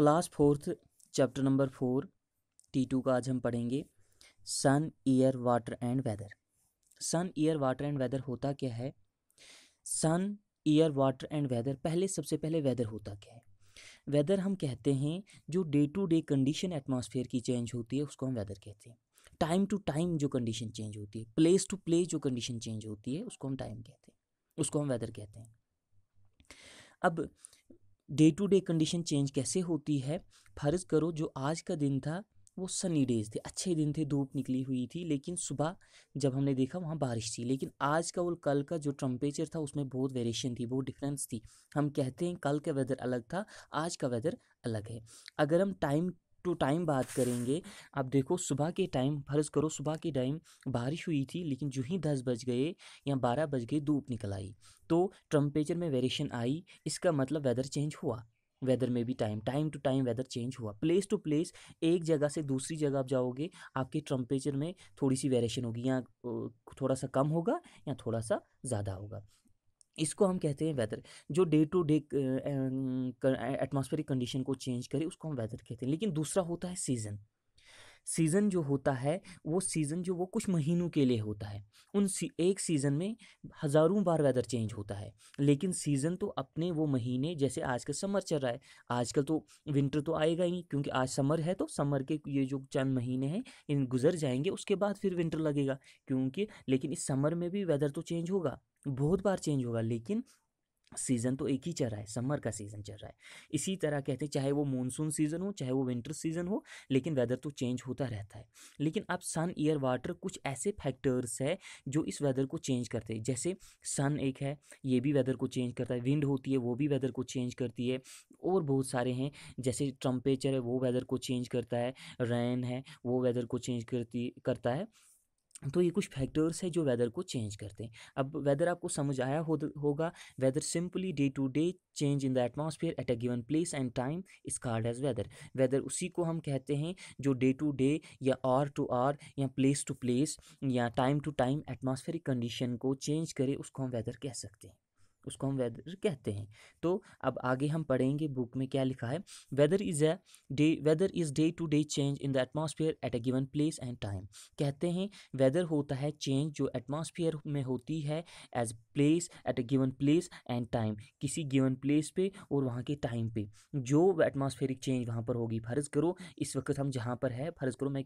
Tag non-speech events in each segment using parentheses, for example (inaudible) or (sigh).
Class fourth chapter number forty two का आज हम पढ़ेंगे sun air water and weather sun air water and weather होता क्या है sun air water and weather पहले सबसे पहले वेदर होता क्या है वेदर हम कहते हैं जो day to day condition atmosphere की चेंज होती है उसको हम वेदर कहते हैं टाइम टू टाइम जो कंडीशन चेंज होती है प्लेस टू प्लेस जो कंडीशन चेंज होती है उसको हम टाइम कहते हैं उसको हम वेदर कहते हैं अब day to day condition change कैसे होती है फ़र्ज़ करो जो आज का दिन था वो सनी डेज थे अच्छे दिन थे धूप निकली हुई थी लेकिन सुबह जब हमने देखा वहाँ बारिश थी लेकिन आज का और कल का जो टेम्परेचर था उसमें बहुत वेरिएशन थी बहुत डिफरेंस थी हम कहते हैं कल का वेदर अलग था आज का वेदर अलग है अगर हम टाइम टू टाइम बात करेंगे आप देखो सुबह के टाइम फ़र्ज़ करो सुबह के टाइम बारिश हुई थी लेकिन जो ही दस बज गए या बारह बज गए धूप निकल आई तो टम्परेचर में वेरिएशन आई इसका मतलब वेदर चेंज हुआ वेदर में भी time time to time weather change हुआ प्लेस टू प्लेस एक जगह से दूसरी जगह आप जाओगे आपके टम्परेचर में थोड़ी सी वेरिएशन होगी या थोड़ा सा कम होगा या थोड़ा सा ज़्यादा होगा इसको हम कहते हैं वेदर जो day to day atmospheric condition को चेंज करे उसको हम वेदर कहते हैं लेकिन दूसरा होता है सीज़न सीज़न जो होता है वो सीज़न जो वो कुछ महीनों के लिए होता है उन सी, एक सीज़न में हज़ारों बार वेदर चेंज होता है लेकिन सीज़न तो अपने वो महीने जैसे आज समर चल रहा है आजकल तो विंटर तो आएगा ही नहीं क्योंकि आज समर है तो समर के ये जो चंद महीने हैं इन गुजर जाएंगे उसके बाद फिर विंटर लगेगा क्योंकि लेकिन इस समर में भी वेदर तो चेंज होगा बहुत बार चेंज होगा लेकिन सीज़न तो एक ही चल रहा है समर का सीज़न चल रहा है इसी तरह कहते हैं चाहे वो मानसून सीज़न हो चाहे वो विंटर सीज़न हो लेकिन वेदर तो चेंज होता रहता है लेकिन अब सन ईयर वाटर कुछ ऐसे फैक्टर्स है जो इस वेदर को चेंज करते हैं जैसे सन एक है ये भी वेदर को चेंज करता है विंड होती है वो भी वेदर को चेंज करती है और बहुत सारे हैं जैसे टम्परेचर है वो वेदर को चेंज करता है रैन है वो वेदर को चेंज करती करता है तो ये कुछ फैक्टर्स है जो वेदर को चेंज करते हैं अब वेदर आपको समझ आया हो, होगा weather simply day to day change in the atmosphere at a given place and time is called as weather weather उसी को हम कहते हैं जो डे टू डे या आर टू आर या प्लेस टू प्लेस या time to time atmospheric condition को चेंज करे उसको हम वेदर कह सकते हैं उसको हम वेदर कहते हैं तो अब आगे हम पढ़ेंगे बुक में क्या लिखा है weather is a day weather is day to day change in the atmosphere at a given place and time कहते हैं वेदर होता है चेंज जो एटमॉस्फेयर में होती है as place at a given place and time किसी गिवन प्लेस पे और वहाँ के टाइम पे जो एटमॉस्फेयरिक चेंज वहाँ पर होगी फ़र्ज़ करो इस वक्त हम जहाँ पर है फ़र्ज़ करो मैं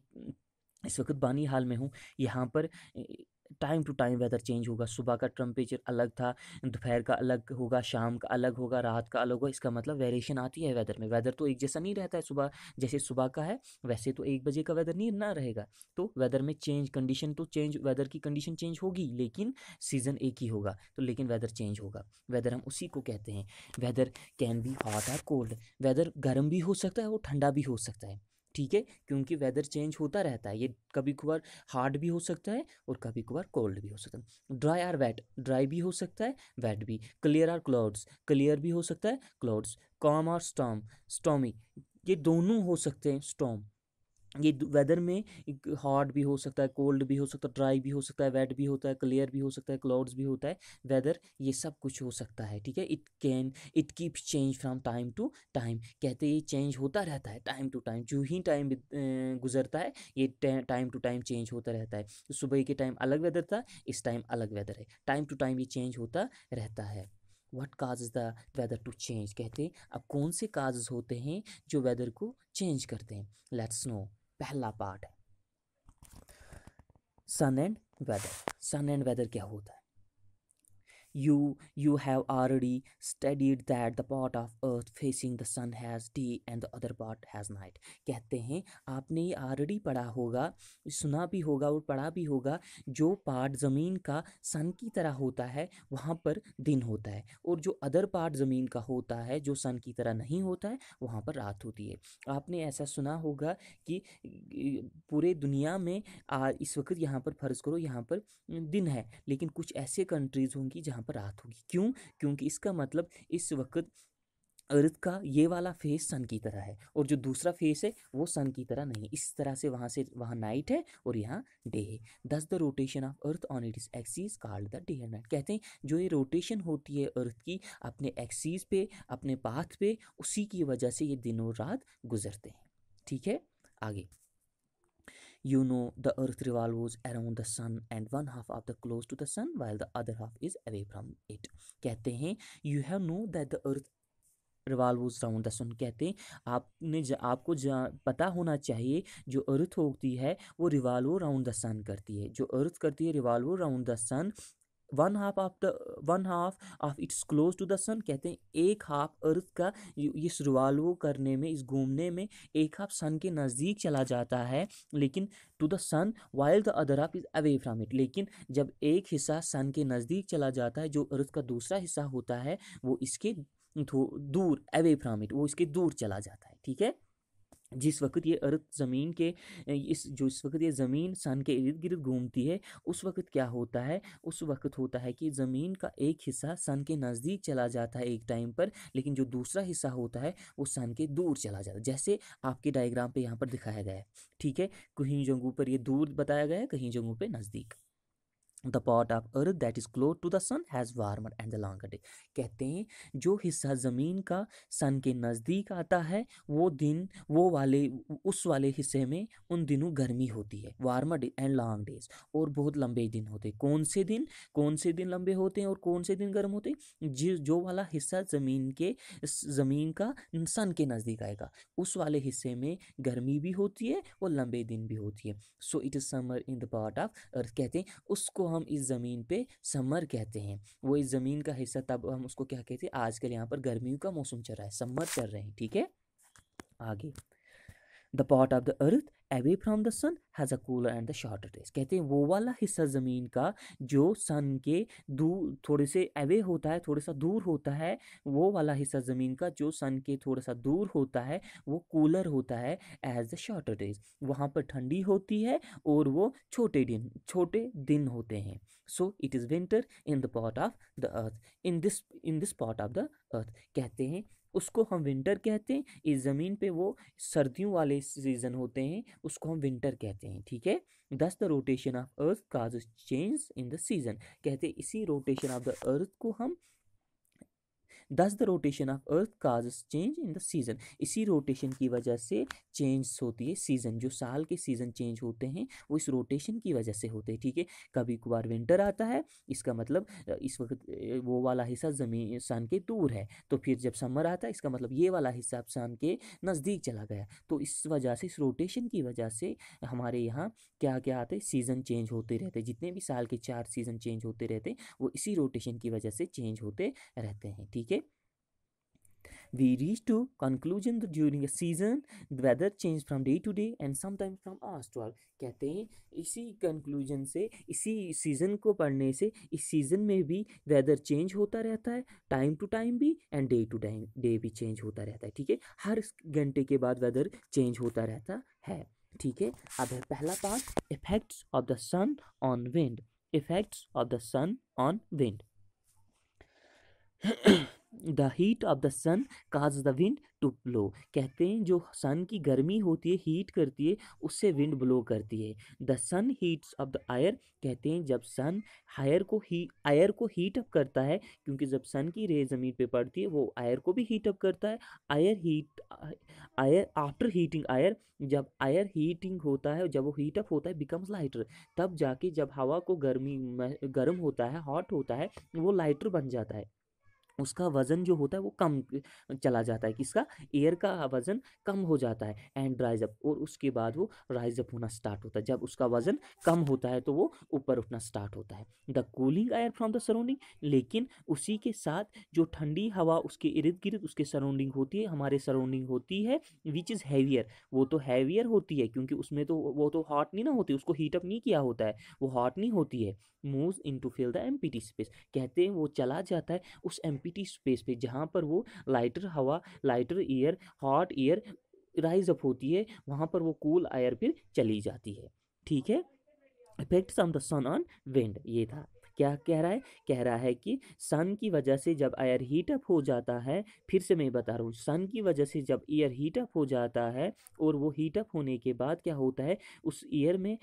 इस वक्त बानी हाल में हूँ यहाँ पर time to time weather change होगा सुबह का टेम्परेचर अलग था दोपहर का अलग होगा शाम का अलग होगा रात का अलग होगा इसका मतलब वेरिएशन आती है वेदर में वेदर तो एक जैसा नहीं रहता है सुबह जैसे सुबह का है वैसे तो एक बजे का वेदर नहीं ना रहेगा तो वेदर में चेंज कंडीशन तो चेंज वेदर की कंडीशन चेंज होगी लेकिन सीज़न एक ही होगा तो लेकिन वेदर चेंज होगा वेदर हम उसी को कहते हैं वेदर कैन बी हॉट और कोल्ड वेदर गर्म भी हो सकता है और ठंडा भी हो सकता है ठीक है क्योंकि वेदर चेंज होता रहता है ये कभी कभार हार्ड भी हो सकता है और कभी कभार कोल्ड भी हो सकता है ड्राई आर वेट ड्राई भी हो सकता है वेट भी क्लियर आर क्लाउड्स क्लियर भी हो सकता है clouds calm or storm stormy ये दोनों हो सकते हैं स्टॉम ये वेदर में हॉट भी हो सकता है कोल्ड भी हो सकता है ड्राई भी हो सकता है वेट भी होता है क्लियर भी हो सकता है क्लाउड्स भी होता है वेदर ये सब कुछ हो सकता है ठीक है it can it keeps change from time to time कहते ये चेंज होता रहता है टाइम टू टाइम जो ही टाइम गुजरता है ये टाइम टू टाइम चेंज होता रहता है तो सुबह के टाइम अलग वेदर था इस टाइम अलग वेदर है टाइम टू टाइम ये चेंज होता रहता है what cause the weather to change कहते हैं अब कौन से काजेज होते हैं जो वेदर को चेंज करते हैं लेट्स नो पहला पार्ट है sun and weather sun and weather क्या होता है you you have already studied that the part of earth facing the sun has day and the other part has night कहते हैं आपने ये already पढ़ा होगा सुना भी होगा और पढ़ा भी होगा जो पार्ट ज़मीन का सन की तरह होता है वहाँ पर दिन होता है और जो अदर पार्ट ज़मीन का होता है जो सन की तरह नहीं होता है वहाँ पर रात होती है आपने ऐसा सुना होगा कि पूरे दुनिया में आ, इस वक्त यहाँ पर फ़र्ज़ करो यहाँ पर दिन है लेकिन कुछ ऐसे कंट्रीज़ होंगी जहाँ यहाँ पर रात होगी क्यों क्योंकि इसका मतलब इस वक्त अर्थ का ये वाला फेस सन की तरह है और जो दूसरा फेस है वो सन की तरह नहीं है इस तरह से वहाँ से वहाँ नाइट है और यहाँ डे है दस the rotation of earth on its axis कार्ड द डे एंड नाइट कहते हैं जो ये रोटेशन होती है अर्थ की अपने एक्सीज पे अपने पाथ पे उसी की वजह से ये दिन और रात गुजरते हैं ठीक है आगे You know the earth revolves around the sun and one half of the close to the sun while the other half is away from it. kehte hain you have know that the earth revolves round the sun कहते हैं आपने जा, आपको जा पता होना चाहिए जो अर्थ होती है वो रिवाल्व राउंड द सन करती है जो अर्थ करती है revolve round the sun one half of the one half of its close to the sun कहते हैं एक हाफ अर्थ का ये रिवाल्व करने में इस घूमने में एक हाफ सन के नज़दीक चला जाता है लेकिन to the sun while the other half is away from it लेकिन जब एक हिस्सा सन के नज़दीक चला जाता है जो अर्थ का दूसरा हिस्सा होता है वो इसके दूर अवे फ्राम इट वो इसके दूर चला जाता है ठीक है जिस वक्त ये अर्थ ज़मीन के इस जो इस वक्त ये ज़मीन सन के इर्द गिर्द घूमती है उस वक्त क्या होता है उस वक्त होता है कि ज़मीन का एक हिस्सा सन के नज़दीक चला जाता है एक टाइम पर लेकिन जो दूसरा हिस्सा होता है वो सन के दूर चला जाता है जैसे आपके डायग्राम पे यहाँ पर दिखाया गया है ठीक है कहीं जगहों पर ये दूर बताया गया है कहीं जगहों पर नज़दीक the part of earth that is close to the sun has warmer and the longer day कहते हैं जो हिस्सा ज़मीन का सन के नज़दीक आता है वो दिन वो वाले उस वाले हिस्से में उन दिनों गर्मी होती है warmer day and long days और बहुत लंबे दिन होते हैं कौन से दिन कौन से दिन लंबे होते हैं और कौन से दिन गर्म होते हैं जिस जो वाला हिस्सा ज़मीन के ज़मीन का सन के नज़दीक आएगा उस वाले हिस्से में गर्मी भी होती है और लंबे दिन भी होती है so it is summer in the part of earth कहते हैं उसको हम इस ज़मीन पे समर कहते हैं वो इस ज़मीन का हिस्सा तब हम उसको क्या कहते हैं आजकल यहाँ पर गर्मियों का मौसम चल रहा है समर चल रहे हैं ठीक है आगे the part of the earth away from the sun has a cooler and the shorter days कहते हैं वो वाला हिस्सा ज़मीन का जो सन के दूर थोड़े से अवे होता है थोड़ा सा दूर होता है वो वाला हिस्सा ज़मीन का जो सन के थोड़ा सा दूर होता है वो कूलर होता है एज द शॉर्टर डेज वहाँ पर ठंडी होती है और वो छोटे दिन छोटे दिन होते हैं so it is winter in the part of the earth in this in this part of the earth कहते हैं उसको हम विंटर कहते हैं इस ज़मीन पे वो सर्दियों वाले सीजन होते हैं उसको हम विंटर कहते हैं ठीक है दस the rotation of earth cause change in the season कहते इसी रोटेशन ऑफ द अर्थ को हम thus the rotation of earth cause change in the season इसी रोटेशन की वजह से चेंज होती है सीज़न जो साल के सीज़न चेंज होते हैं वो इस रोटेशन की वजह से होते हैं ठीक है कभी कभार विंटर आता है इसका मतलब इस वक्त वो वाला हिस्सा ज़मीन सन के दूर है तो फिर जब समर आता है इसका मतलब ये वाला हिस्सा अब सन के नज़दीक चला गया तो इस वजह से इस रोटेशन की वजह से हमारे यहाँ क्या क्या आते हैं सीज़न चेंज होते रहते जितने भी साल के चार सीज़न चेंज होते रहते वो इसी रोटेशन की वजह से चेंज होते रहते हैं ठीक है We reach to conclusion that during a season the weather change from day to day and sometimes from hours to hour कहते हैं इसी कंक्लूजन से इसी सीज़न को पढ़ने से इस सीज़न में भी वेदर चेंज होता रहता है टाइम टू टाइम भी and day to time day भी चेंज होता रहता है ठीक है हर घंटे के बाद वेदर चेंज होता रहता है ठीक है अब है पहला part effects of the sun on wind effects of the sun on wind the heat of the sun cause the wind to blow कहते हैं जो सन की गर्मी होती है हीट करती है उससे विंड ब्लो करती है the sun heats of the air कहते हैं जब सन हायर को ही आयर को हीट अप करता है क्योंकि जब सन की रे ज़मीन पे पड़ती है वो आयर को भी हीट अप करता है air heat air after heating air जब आयर हीटिंग होता है जब वो हीट अप होता है बिकम्स लाइटर तब जाके जब हवा को गर्मी गर्म होता है हॉट होता है वो लाइटर बन जाता है उसका वज़न जो होता है वो कम चला जाता है किसका एयर का वज़न कम हो जाता है एंड राइज अप और उसके बाद वो राइज अप होना स्टार्ट होता है जब उसका वज़न कम होता है तो वो ऊपर उठना स्टार्ट होता है the cooling air from the surrounding लेकिन उसी के साथ जो ठंडी हवा उसके इर्द गिर्द उसके सराउंडिंग होती है हमारे सराउंडिंग होती है विच इज़ हैवियर वो तो हैवियर होती है क्योंकि उसमें तो वो तो हॉट नहीं ना होती उसको हीटअप नहीं किया होता है वो हॉट नहीं होती है move in to fill the एम स्पेस कहते हैं वो चला जाता है उस एम कैविटी स्पेस पे जहाँ पर वो लाइटर हवा lighter air hot air rise up होती है वहाँ पर वो कूल cool एयर फिर चली जाती है ठीक है effects on the sun on wind ये था क्या कह रहा है कह रहा है कि सन की वजह से जब एयर हीटअप हो जाता है फिर से मैं बता रहा हूँ सन की वजह से जब एयर हीटअप हो जाता है और वो हीटअप होने के बाद क्या होता है उस एयर में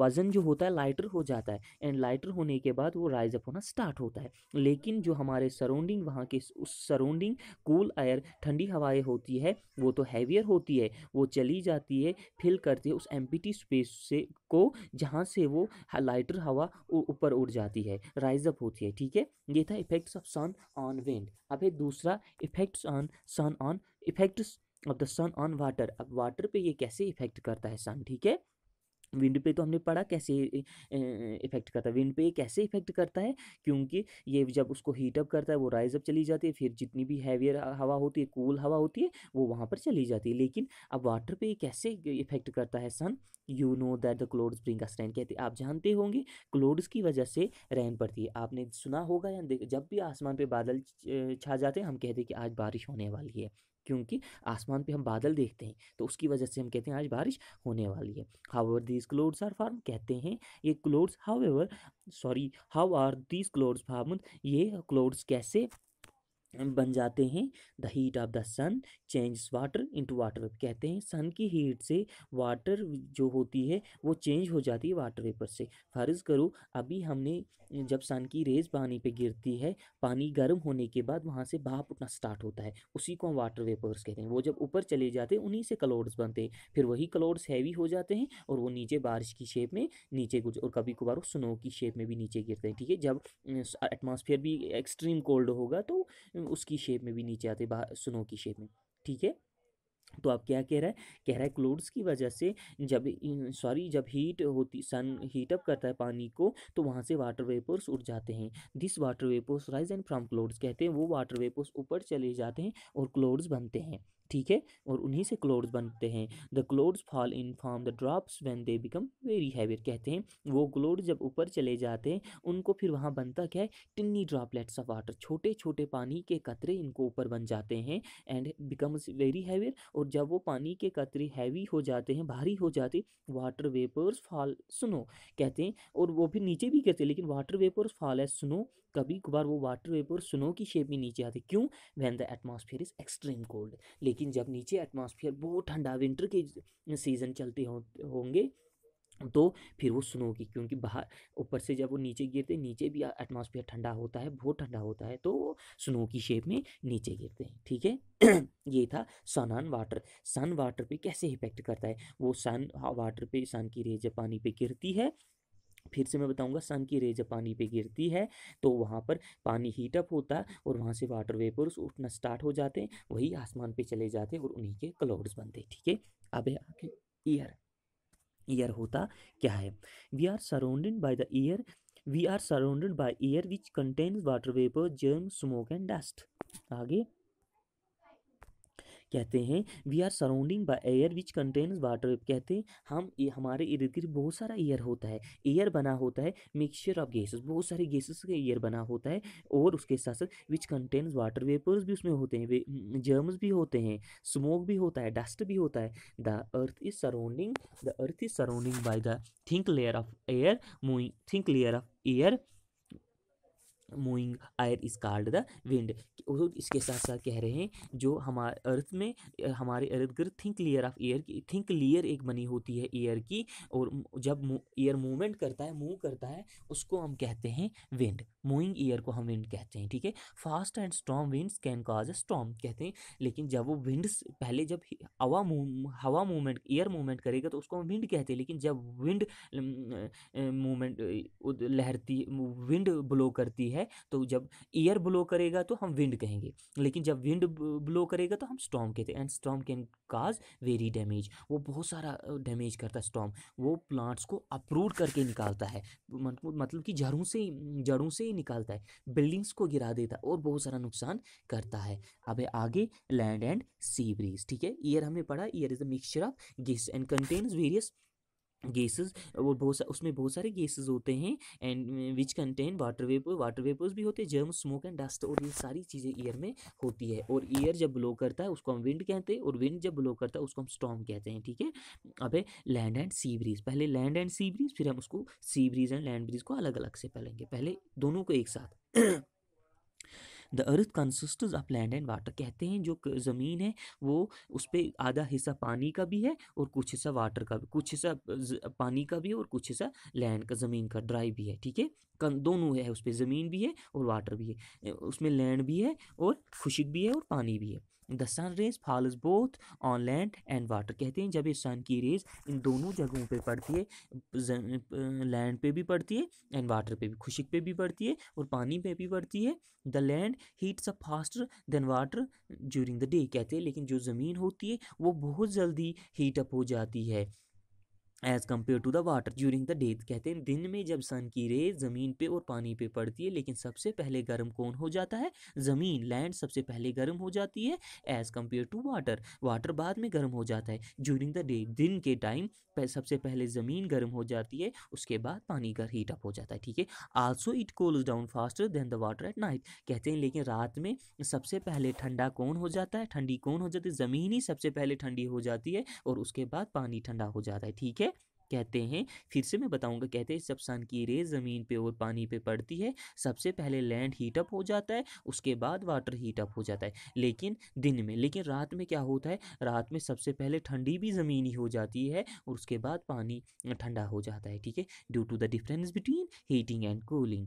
वज़न जो होता है लाइटर हो जाता है एंड लाइटर होने के बाद वो राइज अप होना स्टार्ट होता है लेकिन जो हमारे सराउंडिंग वहाँ के उस सराउंडिंग कूल एयर ठंडी हवाएं होती है वो तो हैवियर होती है वो चली जाती है फिल करती है उस एम्पिटी स्पेस से को जहाँ से वो लाइटर हवा ऊपर उड़ जाती है है राइज अप होती है ठीक है ये था effects of sun on wind अब है दूसरा effects on sun on effects of the sun on water अब वाटर पे ये कैसे इफेक्ट करता है सन ठीक है विंड पे तो हमने पढ़ा कैसे इफेक्ट करता है विंड पे कैसे इफेक्ट करता है क्योंकि ये जब उसको हीट अप करता है वो राइज अप चली जाती है फिर जितनी भी हैवियर हवा होती है कूल हवा होती है वो वहाँ पर चली जाती है लेकिन अब वाटर पे कैसे इफेक्ट करता है sun you know that the clouds bring us rain कहते आप जानते होंगे क्लोड्स की वजह से रेन पड़ती है आपने सुना होगा या जब भी आसमान पर बादल छा जाते हैं हम कहते हैं कि आज बारिश होने वाली है क्योंकि आसमान पे हम बादल देखते हैं तो उसकी वजह से हम कहते हैं आज बारिश होने वाली है how are these clouds are form कहते हैं ये clouds however sorry how are these clouds form ये क्लोड्स कैसे बन जाते हैं the heat of the sun change water into water कहते हैं सन की हीट से वाटर जो होती है वो चेंज हो जाती है वाटर वेपर से फ़र्ज़ करो अभी हमने जब सन की रेज़ पानी पे गिरती है पानी गर्म होने के बाद वहाँ से भाप उठना स्टार्ट होता है उसी को हम वाटर वेपर्स कहते हैं वो जब ऊपर चले जाते हैं उन्हीं से कलोड्स बनते हैं फिर वही कलोड्स हैवी हो जाते हैं और वो नीचे बारिश की शेप में नीचे कुछ और कभी कभार स्नो की शेप में भी नीचे गिरते हैं ठीक है जब एटमोसफियर भी एक्सट्रीम कोल्ड होगा तो उसकी शेप में भी नीचे आते स्नो की शेप में ठीक है तो आप क्या कह रहा है कह रहा है क्लोड्स की वजह से जब सॉरी जब हीट होती सन हीट अप करता है पानी को तो वहाँ से वाटर वेपर्स उड़ जाते हैं this water vapours rise and from clouds कहते हैं वो वाटर वेपर्स ऊपर चले जाते हैं और क्लोड्स बनते हैं ठीक है और उन्हीं से क्लोड्स बनते हैं the clouds fall in form the drops when they become very heavier कहते हैं वो क्लोड जब ऊपर चले जाते हैं उनको फिर वहाँ बनता क्या है टिन्नी ड्रॉपलेट्स ऑफ वाटर छोटे छोटे पानी के कतरे इनको ऊपर बन जाते हैं एंड बिकम्स वेरी हैवियर और जब वो पानी के कतरे हैवी हो जाते हैं भारी हो जाते वाटर वेपर्स फॉल स्नो कहते हैं और वो फिर नीचे भी कहते हैं लेकिन water vapours fall as snow कभी कभार वो वाटर वेपर स्नो की शेप में नीचे आते क्यों when the atmosphere is extreme cold लेकिन जब नीचे एटमोसफियर बहुत ठंडा विंटर के सीज़न चलते हो, होंगे तो फिर वो स्नो की क्योंकि बाहर ऊपर से जब वो नीचे गिरते नीचे भी एटमॉस्फेयर ठंडा होता है बहुत ठंडा होता है तो वो स्नो की शेप में नीचे गिरते हैं ठीक है (clears throat) ये था sun on water sun water पे कैसे इफेक्ट करता है वो सन वाटर पे सन की रेज जब पानी पे गिरती है फिर से मैं बताऊंगा सन की रे जब पानी पे गिरती है तो वहाँ पर पानी हीटअप होता है और वहाँ से वाटर वेपर्स उठना स्टार्ट हो जाते हैं वही आसमान पे चले जाते हैं और उन्हीं के क्लाउड्स बनते हैं ठीक है अब है आगे ईयर ईयर होता क्या है we are surrounded by the air we are surrounded by air which contains water vapour germ smoke and dust आगे कहते हैं we are surrounding by air which contains water कहते हैं हम ये हमारे इर्द गिर्द बहुत सारा एयर होता है एयर बना होता है मिक्सचर ऑफ गैसेस बहुत सारे गैसेस का एयर बना होता है और उसके साथ साथ विच कंटेन्स वाटर वेपर्स भी उसमें होते हैं जर्म्स भी होते हैं स्मोक भी होता है डस्ट भी होता है the earth is surrounding the earth is surrounding by the thick layer of air moving thick layer of air moving air is called the wind इसके साथ साथ कह रहे हैं जो हमारे अर्थ में हमारे अर्थ गिर्द थिंक लेयर ऑफ एयर की थिंक लेयर एक बनी होती है एयर की और जब एयर मूवमेंट करता है मूव करता है उसको हम कहते हैं विंड मूविंग एयर को हम विंड कहते हैं ठीक है fast and strong winds can cause strong कहते हैं लेकिन जब वो विंड पहले जब हवा हवा मूवमेंट एयर मूवमेंट करेगा तो उसको हम विंड कहते हैं लेकिन जब विंड मूवमेंट लहरती विंड ब्लो करती है है तो जब एयर ब्लो करेगा तो हम विंड कहेंगे लेकिन जब विंड ब्लो करेगा तो हम स्टॉम कहते हैं and storm can cause very damage वो बहुत सारा डैमेज करता है स्टॉम वो प्लांट्स को अप्रूट करके निकालता है मतलब कि जड़ों से जड़ों से ही निकालता है बिल्डिंग्स को गिरा देता है और बहुत सारा नुकसान करता है अब आगे लैंड एंड सी ब्रीज ठीक है ईयर हमने पढ़ा air is a mixture of gas and contains various gases और बहुत उसमें बहुत सारे गेसेस होते हैं and which contain water vapour water vapours भी होते हैं जर्म स्मोक एंड डस्ट और ये सारी चीज़ें ईयर में होती है और ईयर जब ब्लो करता है उसको हम विंड कहते हैं और विंड जब ब्लो करता है उसको हम स्टॉम कहते हैं ठीक है अब लैंड एंड सी ब्रीज पहले लैंड एंड सी ब्रीज फिर हम उसको sea breeze and land breeze को अलग अलग से पहलेंगे पहले दोनों को एक साथ the earth consist of land and water कहते हैं जो ज़मीन है वो उस पर आधा हिस्सा पानी का भी है और कुछ हिस्सा वाटर का भी कुछ हिस्सा पानी का भी है और कुछ हिस्सा लैंड का ज़मीन का ड्राई भी है ठीक है दोनों है उस पर ज़मीन भी है और वाटर भी है उसमें लैंड भी है और खुशिक भी है और पानी भी है the sun rays falls both on land and water कहते हैं जब ये सन की रेज इन दोनों जगहों पे पड़ती है लैंड पे भी पड़ती है एंड वाटर पे भी खुशिक पे भी पड़ती है और पानी पे भी पड़ती है the land heats up faster than water during the day कहते हैं लेकिन जो ज़मीन होती है वो बहुत जल्दी हीट अप हो जाती है as compare to the water during the day कहते हैं दिन में जब सन की रेज ज़मीन पे और पानी पे पड़ती है लेकिन सबसे पहले गर्म कौन हो जाता है ज़मीन लैंड सबसे पहले गर्म हो जाती है as compare to water water बाद में गर्म हो जाता है ज्यूरिंग द डे दिन के टाइम सबसे पहले ज़मीन गर्म हो जाती है उसके बाद पानी का हीट अप हो जाता है ठीक है also it cools down faster than the water at night कहते हैं लेकिन रात में सबसे पहले ठंडा कौन हो जाता है ठंडी कौन हो जाती है ज़मीन ही सबसे पहले ठंडी हो जाती है और उसके बाद पानी ठंडा हो जाता है ठीक है कहते हैं फिर से मैं बताऊंगा कहते हैं जब सन की रेज ज़मीन पे और पानी पे पड़ती है सबसे पहले लैंड हीटअप हो जाता है उसके बाद वाटर हीटअप हो जाता है लेकिन दिन में लेकिन रात में क्या होता है रात में सबसे पहले ठंडी भी ज़मीन ही हो जाती है और उसके बाद पानी ठंडा हो जाता है ठीक है due to the difference between heating and cooling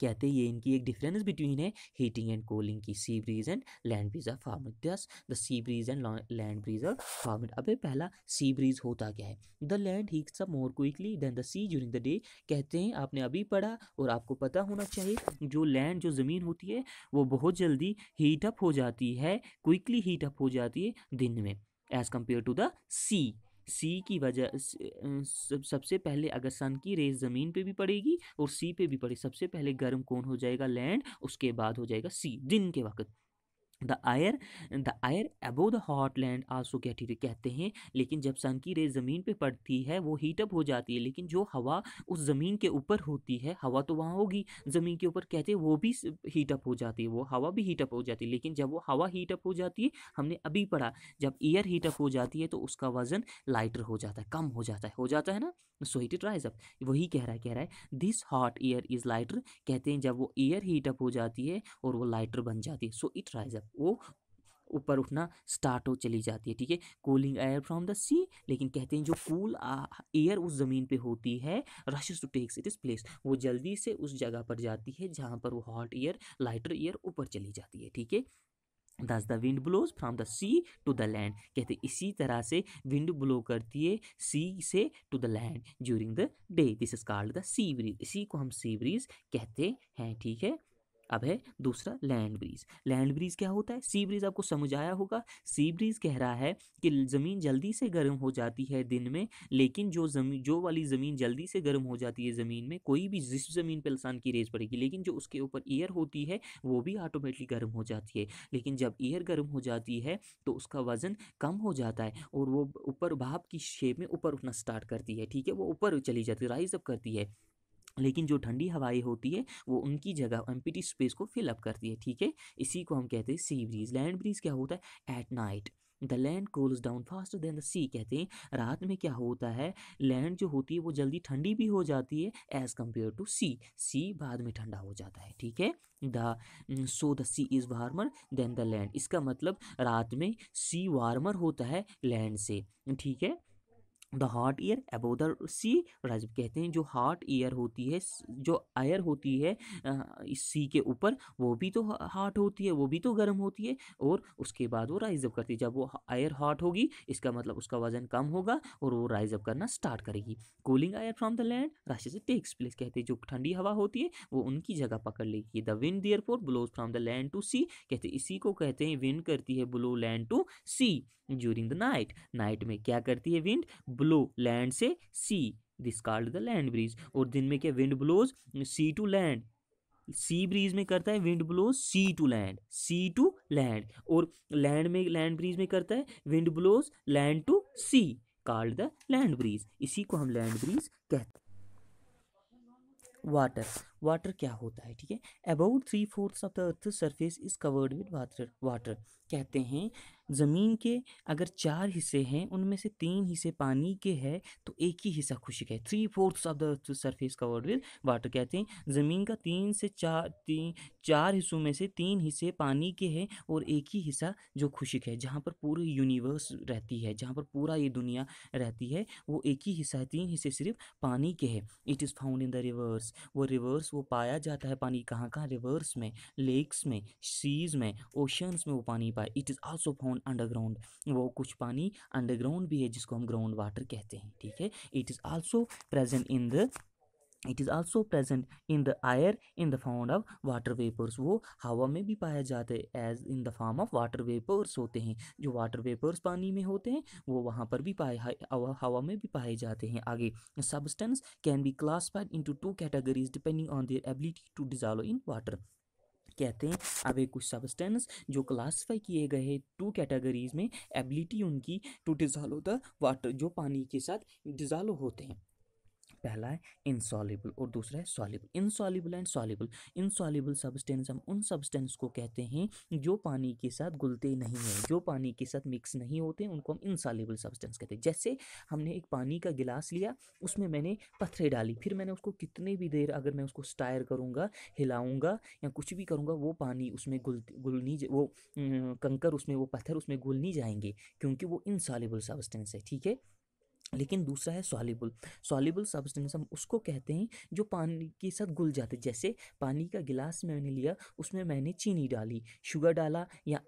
कहते हैं ये इनकी एक डिफरेंस बिटवीन है हीटिंग एंड कोलिंग की sea breeze and land breeze are formed thus the sea breeze and land breeze are formed अब पहला सी ब्रीज होता क्या है the land heats up more quickly than the sea during the day कहते हैं आपने अभी पढ़ा और आपको पता होना चाहिए जो लैंड जो ज़मीन होती है वो बहुत जल्दी हीटअप हो जाती है क्विकली हीटअप हो जाती है दिन में as compare to the sea sea की वजह सबसे पहले अगर सन की रेस ज़मीन पे भी पड़ेगी और सी पे भी पड़ेगी सबसे पहले गर्म कौन हो जाएगा लैंड उसके बाद हो जाएगा सी दिन के वक्त द आयर द आयर एबो द हॉट लैंड आंसू क्या ठीक कहते हैं लेकिन जब सन की रे ज़मीन पे पड़ती है वो हीटअप हो जाती है लेकिन जो हवा उस ज़मीन के ऊपर होती है हवा तो वहाँ होगी ज़मीन के ऊपर कहते हैं वो भी हीटअप हो जाती है वो हवा भी हीटअप हो जाती है लेकिन जब वो हवा हीटअप हो जाती है हमने अभी पढ़ा जब एयर हीटअप हो जाती है तो उसका वज़न लाइटर हो जाता है कम हो जाता है हो जाता है ना so it it rise up वही कह रहा है कह रहा है this hot air is lighter कहते हैं जब वो एयर हीटअप हो जाती है और वो लाइटर बन जाती है सो इट राइज अप वो ऊपर उठना स्टार्ट हो चली जाती है ठीक है cooling air from the sea लेकिन कहते हैं जो कूल एयर उस ज़मीन पे होती है rushes to takes its place वो जल्दी से उस जगह पर जाती है जहाँ पर वो हॉट एयर लाइटर एयर ऊपर चली जाती है ठीक है दस the wind blows from the sea to the land कहते इसी तरह से विंड ब्लो करती है सी से to the land during the day this is called the sea breeze इसी को हम सी ब्रीज कहते हैं ठीक है अब है दूसरा लैंड ब्रीज लैंड ब्रीज क्या होता है सी ब्रीज आपको समझ आया होगा सी ब्रीज कह रहा है कि ज़मीन जल्दी से गर्म हो जाती है दिन में लेकिन जो जमीन जो वाली ज़मीन जल्दी से गर्म हो जाती है ज़मीन में कोई भी जिस ज़मीन पर लसान की रेस पड़ेगी लेकिन जो उसके ऊपर एयर होती है वो भी ऑटोमेटिकली गर्म हो जाती है लेकिन जब एयर गर्म हो जाती है तो उसका वज़न कम हो जाता है और वो ऊपर भाप की शेप में ऊपर उठना स्टार्ट करती है ठीक है वो ऊपर चली जाती है राइज अप करती है लेकिन जो ठंडी हवाएं होती है वो उनकी जगह एम स्पेस को फिलअप करती है ठीक है इसी को हम कहते हैं सी ब्रीज लैंड ब्रीज क्या होता है at night the land cools down faster than the sea कहते हैं रात में क्या होता है लैंड जो होती है वो जल्दी ठंडी भी हो जाती है as compare to sea sea बाद में ठंडा हो जाता है ठीक है the so the sea is warmer than the land इसका मतलब रात में सी वार्मर होता है लैंड से ठीक है the hot air above the sea rise कहते हैं जो हार्ट ईयर होती है जो आयर होती है इस सी के ऊपर वो भी तो हार्ट होती है वो भी तो गर्म होती है और उसके बाद वो राइज अप करती है जब वो आयर हार्ट होगी इसका मतलब उसका वजन कम होगा और वो राइज अप करना स्टार्ट करेगी cooling air from the land rushes से टेक्स प्लेस कहते हैं जो ठंडी हवा होती है वो उनकी जगह पकड़ लेगी the wind therefore blows from the land to sea कहते इसी को कहते हैं विंड करती है blow land to sea during the night night में क्या करती है विंड ब्लो लैंड से sea this called the land breeze और दिन में क्या wind blows sea to land sea breeze में करता है wind blows sea to land sea to land और लैंड में लैंड ब्रीज में करता है wind blows land to sea called the land breeze इसी को हम लैंड ब्रीज कहते हैं वाटर वाटर क्या होता है ठीक है about three fourth of the earth surface is covered with water water कहते हैं ज़मीन के अगर चार हिस्से हैं उनमें से तीन हिस्से पानी के हैं तो एक ही हिस्सा खुशक है three fourth of the surface covered with water कहते हैं ज़मीन का तीन से चार तीन चार हिस्सों में से तीन हिस्से पानी के हैं और एक ही हिस्सा जो खुशक है जहाँ पर पूरी यूनिवर्स रहती है जहाँ पर पूरा ये दुनिया रहती है वो एक ही हिस्सा है तीन हिस्से सिर्फ पानी के है it is found in the rivers वो रिवर्स वो पाया जाता है पानी कहाँ कहाँ रिवर्स में लेक्स में सीज में ओशंस में वो पानी पाए it is also found underground वो कुछ पानी अंडरग्राउंड भी है जिसको हम ग्राउंड वाटर कहते हैं ठीक है it is also present in the it is also present in the air in the form of water vapours वो हवा में भी पाए जाते हैं as in the form of water vapours होते हैं जो वाटर वेपर्स पानी में होते हैं वो वहाँ पर भी पाए हवा, हवा में भी पाए जाते हैं आगे substance can be classified to two categories depending on their ability to dissolve in water कहते हैं अब एक कुछ सब्सटेंस जो क्लासिफाई किए गए हैं टू कैटेगरीज में एबिलिटी उनकी टू डिजॉल्व द वाटर जो पानी के साथ डिजॉल्व होते हैं पहला है इनसॉलिबल और दूसरा है soluble insoluble and soluble insoluble substance हम उन सब्सटेंस को कहते हैं जो पानी के साथ घुलते नहीं हैं जो पानी के साथ मिक्स नहीं होते उनको हम इनसॉलिबल सब्सटेंस कहते हैं जैसे हमने एक पानी का गिलास लिया उसमें मैंने पत्थरें डाली फिर मैंने उसको कितनी भी देर अगर मैं उसको स्टायर करूँगा हिलाऊँगा या कुछ भी करूँगा वो पानी उसमें घुल नहीं वो अं, कंकर उसमें वो पत्थर उसमें घुल नहीं जाएंगे क्योंकि वो इनसॉलिबल सब्सटेंस है ठीक है लेकिन दूसरा है सॉलीबल सॉलीबल सब्सटेंस हम उसको कहते हैं जो पानी के साथ घुल जाते जैसे पानी का गिलास मैंने लिया उसमें मैंने चीनी डाली शुगर डाला या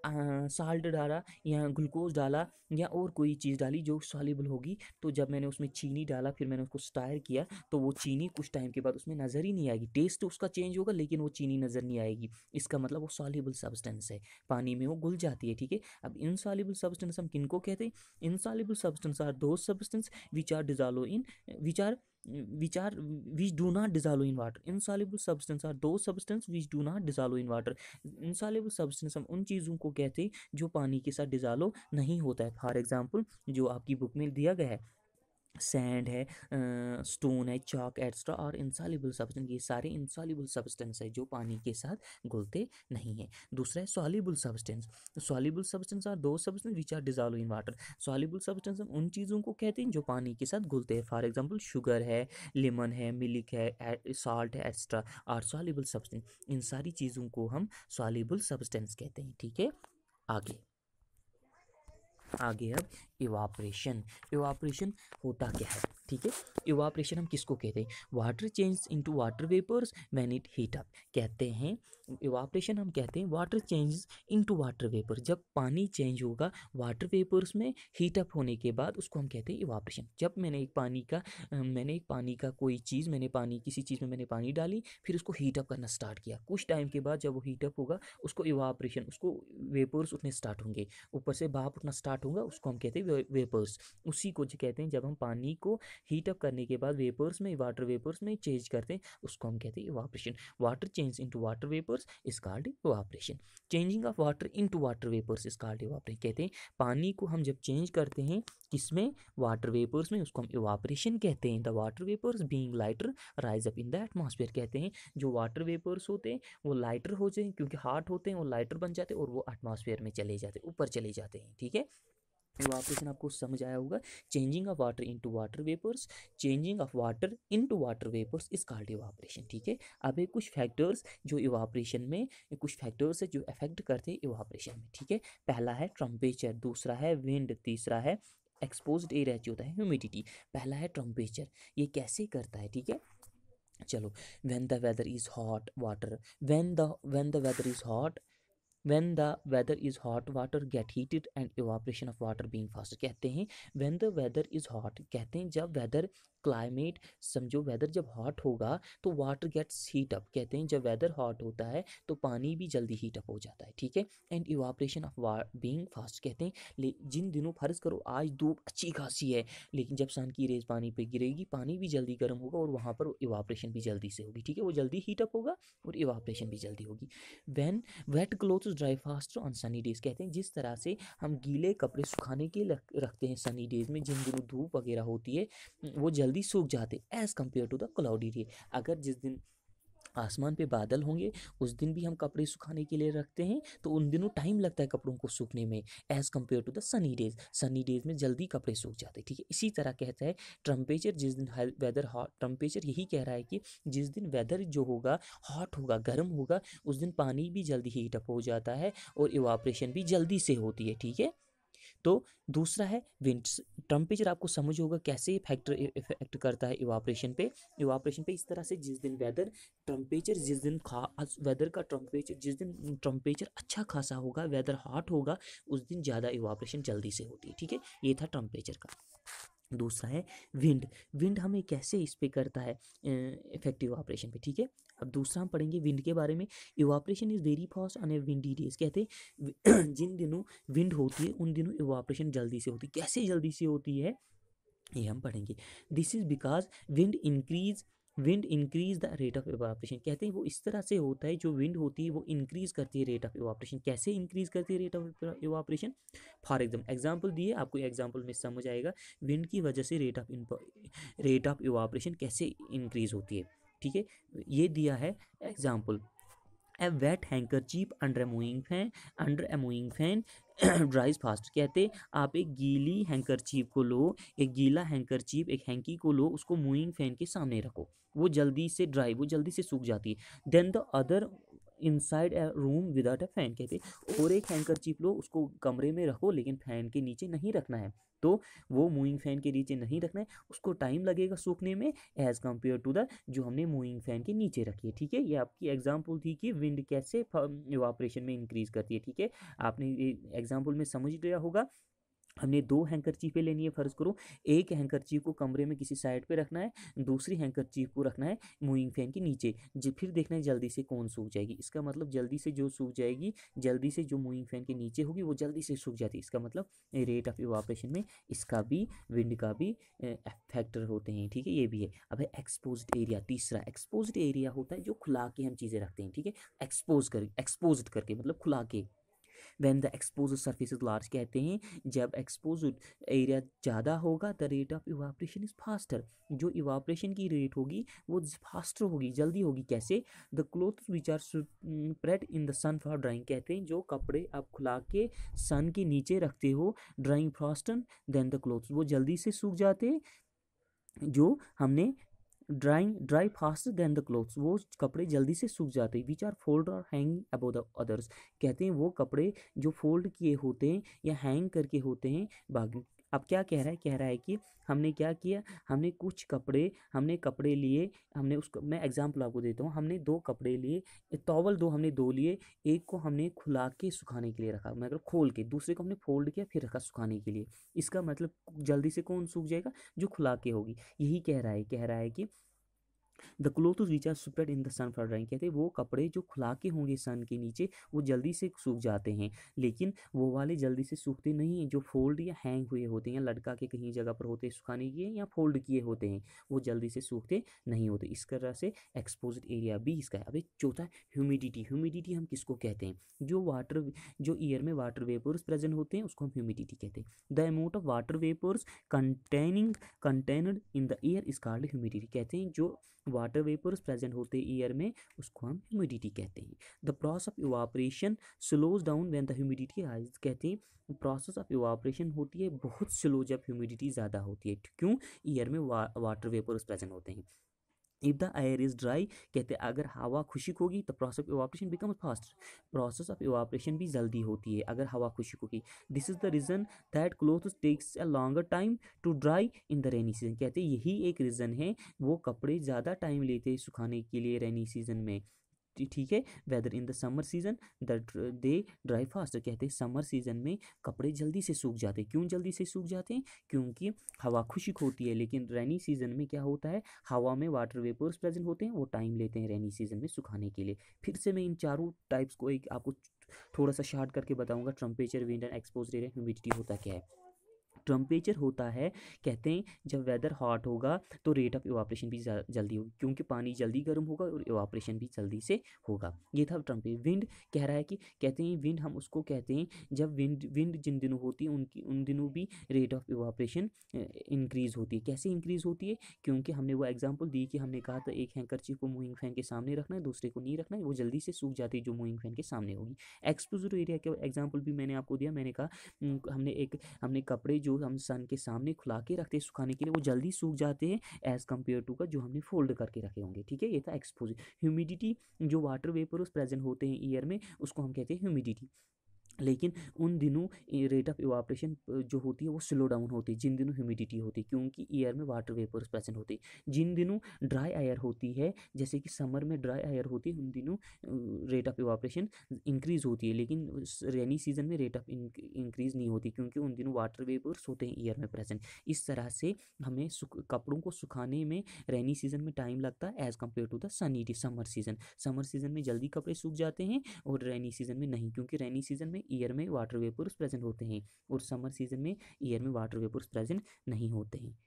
साल्ट डाला या ग्लूकोज डाला या और कोई चीज़ डाली जो सॉलीबल होगी तो जब मैंने उसमें चीनी डाला फिर मैंने उसको स्टायर किया तो वो चीनी कुछ टाइम के बाद उसमें नज़र ही नहीं आएगी टेस्ट तो उसका चेंज होगा लेकिन वो चीनी नज़र नहीं आएगी इसका मतलब वो सॉलीबल सब्सटेंस है पानी में वो घुल जाती है ठीक है अब इनसॉल्यूबल सब्सटेंस हम किन कहते हैं insoluble substance are those substance which are dissolve in which are which are which do not dissolve in water insoluble substance are those substance which do not dissolve in water insoluble substance हम उन चीज़ों को कहते हैं जो पानी के साथ डिजॉल्व नहीं होता है फॉर एग्जाम्पल जो आपकी बुक में दिया गया है सैंड है स्टोन है चॉक एट्सट्रा और इंसॉलिबल सब्सटेंस ये सारे इंसॉलिबल सब्सटेंस है जो पानी के साथ घुलते नहीं है दूसरा है soluble substance soluble substance are those substance which are dissolve in water soluble substance हम उन चीज़ों को कहते हैं जो पानी के साथ घुलते हैं फॉर एग्जाम्पल शुगर है लेमन है मिल्क है सॉल्ट है एक्स्ट्रा और सॉलिबल सब्सटेंस इन सारी चीज़ों को हम सॉलिबल सब्सटेंस कहते हैं ठीक है आगे आगे अब इवापरेशन इवापरेशन होता क्या है ठीक है इवापरेशन हम किसको कहते हैं water change into water vapours when it heat up कहते हैं इवापरेशन हम कहते हैं water change into water vapour जब पानी चेंज होगा वाटर वेपर्स में हीट अप होने के बाद उसको हम कहते हैं इवापरेशन जब मैंने एक पानी का मैंने एक पानी का कोई चीज़ मैंने पानी किसी चीज़ में मैंने पानी डाली फिर उसको हीट अप करना स्टार्ट किया कुछ टाइम के बाद जब वो हीट अप होगा उसको इवापरेशन उसको वेपर्स उठने स्टार्ट होंगे ऊपर से भाप उठना स्टार्ट होगा उसको हम कहते हैं वेपर्स उसी को जो कहते हैं जब हम पानी को हीटअप करने के बाद वेपर्स में वाटर वेपर्स में चेंज करते हैं उसको हम कहते हैं evaporation water change into water vapours is called evaporation changing of water into water vapours is called evaporation कहते हैं पानी को हम जब चेंज करते हैं किसमें वाटर वेपर्स में उसको हम इवापरेशन कहते हैं the water vapours being lighter rise up in the atmosphere कहते हैं जो वाटर वेपर्स होते हैं वो लाइटर हो जाए क्योंकि हार्ट होते हैं वो लाइटर बन जाते हैं और वो एटमॉस्फेयर में चले जाते ऊपर चले जाते हैं ठीक है वापस आपको समझ आया होगा changing of water into water vapours changing of water into water vapours is called evaporation ठीक है अब ये कुछ फैक्टर्स जो इवापरेशन में कुछ फैक्टर्स है जो इफेक्ट करते हैं इवापरेशन में ठीक है पहला है ट्रम्पेचर दूसरा है विंड तीसरा है एक्सपोज एयर जो होता है ह्यूमिडिटी पहला है ट्रम्पेचर ये कैसे करता है ठीक है चलो when the weather is hot water when the when the weather is hot when the weather is hot water get heated and evaporation of water being faster कहते हैं when the weather is hot कहते हैं जब weather climate समझो weather जब hot होगा तो water gets heat up कहते हैं जब weather hot होता है तो पानी भी जल्दी heat up हो जाता है ठीक है and evaporation of being fast कहते हैं जिन दिनों फर्ज करो आज धूप अच्छी खासी है लेकिन जब सन की रेज पानी पे गिरेगी पानी भी जल्दी गर्म होगा और वहाँ पर इवापरेशन भी जल्दी से होगी ठीक है वो जल्दी हीटअप होगा और इवापरेशन भी जल्दी होगी when wet clothes dry fast on sunny days कहते हैं जिस तरह से हम गीले कपड़े सुखाने के रखते हैं सनी डेज़ में जिन दिनों धूप वगैरह होती है वो जल्दी सूख जाते हैं as compare to the cloudy day अगर जिस दिन आसमान पे बादल होंगे उस दिन भी हम कपड़े सुखाने के लिए रखते हैं तो उन दिनों टाइम लगता है कपड़ों को सूखने में as compare to the sunny days sunny days में जल्दी कपड़े सूख जाते हैं ठीक है इसी तरह कहता है ट्रम्पेचर जिस दिन वेदर हॉट ट्रम्पेचर यही कह रहा है कि जिस दिन वेदर जो होगा हॉट होगा गर्म होगा उस दिन पानी भी जल्दी हीटअप हो जाता है और इवापरेशन भी जल्दी से होती है ठीक है तो दूसरा है विंट्स टेम्परेचर आपको समझ होगा कैसे फैक्टर इफेक्ट करता है इवापरेशन पे इवापरेशन पे इस तरह से जिस दिन वेदर टेम्परेचर जिस दिन खास वेदर का टेम्परेचर जिस दिन टेम्परेचर अच्छा खासा होगा वेदर हॉट होगा उस दिन ज़्यादा इवापरेशन जल्दी से होती है ठीक है ये था टेम्परेचर का दूसरा है विंड विंड हमें कैसे इस पर करता है इफेक्टिव ऑपरेशन पे ठीक है अब दूसरा हम पढ़ेंगे विंड के बारे में evaporation is very fast on a windy days कहते हैं जिन दिनों विंड होती है उन दिनों इवापरेशन जल्दी से होती है कैसे जल्दी से होती है ये हम पढ़ेंगे this is because wind increase wind increase the rate of evaporation कहते हैं वो इस तरह से होता है जो विंड होती है वो इंक्रीज करती है रेट ऑफ इवाप्रेशन कैसे इंक्रीज करती है rate of evaporation for example example दिए आपको एग्जाम्पल में समझ आएगा विंड की वजह से rate of rate of evaporation कैसे इंक्रीज होती है ठीक है ये दिया है example a wet handkerchief under a moving fan under a moving fan dries fast कहते आप एक गीली हैंकर चीप को लो एक गीला हैंकर चीप एक हैंकी को लो उसको मोइंग फैन के सामने रखो वो जल्दी से ड्राई वो जल्दी से सूख जाती है than the other inside a room without a fan कहते हैं और एक हैंकर चीप लो उसको कमरे में रखो लेकिन फैन के नीचे नहीं रखना है तो वो मूविंग फैन के नीचे नहीं रखना है उसको टाइम लगेगा सूखने में एज़ कम्पेयर टू द जो हमने मूविंग फैन के नीचे रखी है ठीक है ये आपकी एग्जाम्पल थी कि विंड कैसे वापरेशन में इंक्रीज़ करती है ठीक है आपने एग्जाम्पल में समझ लिया होगा हमने दो हैंकर चीफें लेनी है फ़र्ज़ करो एक हैंकर चीफ को कमरे में किसी साइड पे रखना है दूसरी हैंकर चीफ को रखना है मूविंग फैन के नीचे जी फिर देखना है जल्दी से कौन सूख जाएगी इसका मतलब जल्दी से जो सूख जाएगी जल्दी से जो मूविंग फैन के नीचे होगी वो जल्दी से सूख जाती है इसका मतलब रेट ऑफ इवापरेशन में इसका भी विंड का भी फैक्टर होते हैं ठीक है ये भी है अब है एक्सपोज एरिया तीसरा एक्सपोज एरिया होता है जो खुला के हम चीज़ें रखते हैं ठीक है एक्सपोज कर एक्सपोज करके मतलब खुला के when the expose surface large कहते हैं जब एक्सपोज एरिया ज़्यादा होगा the rate of evaporation is faster जो इवाप्रेशन की रेट होगी वो फास्टर होगी जल्दी होगी कैसे the cloth which are spread in the sun for drying कहते हैं जो कपड़े आप खुला के सन के नीचे रखते हो drying faster than the clothes वो जल्दी से सूख जाते जो हमने drying dry fast than the clothes वो कपड़े जल्दी से सूख जाते हैं विच आर फोल्ड और हैंगिंग अबो द अदर्स कहते हैं वो कपड़े जो फोल्ड किए होते हैं या हैंग करके होते हैं बाकी अब क्या कह रहा है कह रहा है कि हमने क्या किया हमने कुछ कपड़े हमने कपड़े लिए हमने उसको मैं एग्जाम्पल आपको देता हूँ हमने दो कपड़े लिए टॉवल दो हमने दो लिए एक को हमने खुला के सुखाने के लिए रखा मतलब खोल के दूसरे को हमने फोल्ड किया फिर रखा सुखाने के लिए इसका मतलब जल्दी से कौन सूख जाएगा जो खुला के होगी यही कह रहा है कह रहा है कि the cloth which are spread in the sun for drying कहते हैं वो कपड़े जो खुला के होंगे सन के नीचे वो जल्दी से सूख जाते हैं लेकिन वो वाले जल्दी से सूखते नहीं हैं जो फोल्ड या हैंग हुए होते हैं या लटका के कहीं जगह पर होते हैं सुखाने के या फोल्ड किए होते हैं वो जल्दी से सूखते नहीं होते इस तरह से एक्सपोज एरिया भी इसका है अब चौथा ह्यूमिडिटी ह्यूमिडिटी हम किसको कहते हैं जो वाटर जो ईयर में वाटर वेपर्स प्रेजेंट होते हैं उसको हम ह्यूमिडिटी कहते हैं the amount of water vapours containing contained in the air is called humidity कहते हैं जो वाटर वेपर्स प्रेजेंट होते हैं एयर में उसको हम ह्यूमिडिटी कहते हैं the process of evaporation slows down when the humidity highs कहते हैं प्रोसेस ऑफ इवापरेशन होती है बहुत स्लो जब ह्यूमिडिटी ज़्यादा होती है क्यों ईयर में वा, वाटर वेपर्स प्रेजेंट होते हैं if the air is dry कहते हैं अगर हवा खुशिक होगी तो process of evaporation become fast process of evaporation भी जल्दी होती है अगर हवा खुशिक होगी this is the reason that cloth takes a longer time to dry in the rainy season कहते हैं यही एक रीज़न है वो कपड़े ज़्यादा टाइम लेते हैं सुखाने के लिए रेनी सीजन में ठीक है weather in the summer season the they dry fast तो कहते हैं समर सीजन में कपड़े जल्दी से सूख जाते हैं क्यों जल्दी से सूख जाते हैं क्योंकि हवा खुशिक होती है लेकिन रेनी सीजन में क्या होता है हवा में वाटर वेपर्स प्रेजेंट होते हैं वो टाइम लेते हैं रेनी सीजन में सुखाने के लिए फिर से मैं इन चारों टाइप्स को एक आपको थोड़ा सा शार्ट करके बताऊंगा temperature wind and exposure air humidity होता क्या है टेम्परेचर होता है कहते हैं जब वेदर हॉट होगा तो रेट ऑफ एवापरेशन भी जल्दी होगी क्योंकि पानी जल्दी गर्म होगा और इवापरेशन भी जल्दी से होगा ये था टेम्परेचर विंड कह रहा है कि कहते हैं विंड हम उसको कहते हैं जब विंड विंड जिन दिनों होती है उनकी उन दिनों भी रेट ऑफ इवापरेशन इंक्रीज़ होती है कैसे इंक्रीज़ होती है क्योंकि हमने वो एग्जाम्पल दी कि हमने कहा था एक हैंकरचीफ को मूविंग फैन के सामने रखना है दूसरे को नहीं रखना है वो जल्दी से सूख जाती है जो मूविंग फैन के सामने होगी एक्सपोजर एरिया का एग्जाम्पल भी मैंने आपको दिया मैंने कहा हमने एक हमने कपड़े जो जो हम सन के सामने खुला के रखते हैं सुखाने के लिए वो जल्दी सूख जाते हैं एज़ कम्पेयर टू का जो हमने फोल्ड करके रखे होंगे ठीक है ये था एक्सपोजर ह्यूमिडिटी जो वाटर वेपर प्रेजेंट होते हैं ईयर में उसको हम कहते हैं ह्यूमिडिटी लेकिन उन दिनों रेट ऑफ इवापरेशन जो होती है वो स्लो डाउन होती है जिन दिनों ह्यूमिडिटी होती है क्योंकि एयर में वाटर वेपर्स प्रेजेंट होते हैं जिन दिनों ड्राई एयर होती है जैसे कि समर में ड्राई एयर होती है उन दिनों रेट ऑफ इवापरेशन इंक्रीज़ होती है लेकिन रेनी सीजन में रेट ऑफ इंक्रीज़ नहीं होती क्योंकि उन दिनों वाटर वेपर्स होते हैं ईयर में प्रेजेंट इस तरह से हमें कपड़ों को सुखाने में रेनी सीजन में टाइम लगता है as compare to the sunny summer season summer season में जल्दी कपड़े सूख जाते हैं और रेनी सीज़न में नहीं क्योंकि रेनी सीज़न में ईयर में वाटर वेपर्स प्रेजेंट होते हैं और समर सीजन में ईयर में वाटर वेपर्स प्रेजेंट नहीं होते हैं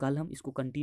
कल हम इसको कंटिन्यू